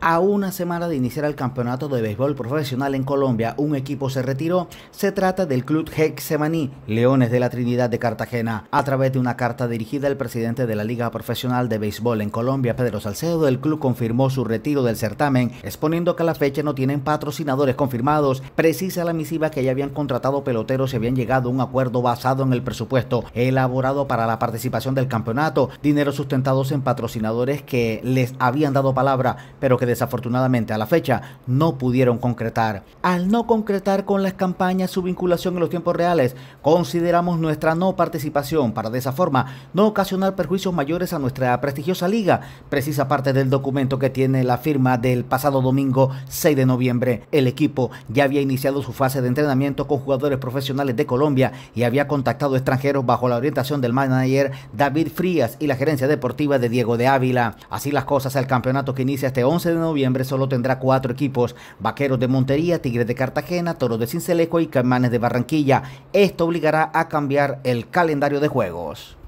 A una semana de iniciar el campeonato de béisbol profesional en Colombia, un equipo se retiró. Se trata del club Hexemaní, Leones de la Trinidad de Cartagena. A través de una carta dirigida al presidente de la Liga Profesional de Béisbol en Colombia, Pedro Salcedo, el club confirmó su retiro del certamen, exponiendo que a la fecha no tienen patrocinadores confirmados. Precisa la misiva que ya habían contratado peloteros y habían llegado a un acuerdo basado en el presupuesto elaborado para la participación del campeonato, dinero sustentados en patrocinadores que les habían dado palabra, pero que desafortunadamente a la fecha no pudieron concretar. Al no concretar con las campañas su vinculación en los tiempos reales, consideramos nuestra no participación para de esa forma no ocasionar perjuicios mayores a nuestra prestigiosa liga, precisa parte del documento que tiene la firma del pasado domingo 6 de noviembre. El equipo ya había iniciado su fase de entrenamiento con jugadores profesionales de Colombia y había contactado extranjeros bajo la orientación del manager David Frías y la gerencia deportiva de Diego de Ávila. Así las cosas, el campeonato que inicia este 11 de noviembre solo tendrá cuatro equipos, Vaqueros de Montería, Tigres de Cartagena, Toros de Cincelejo y Caimanes de Barranquilla. Esto obligará a cambiar el calendario de juegos.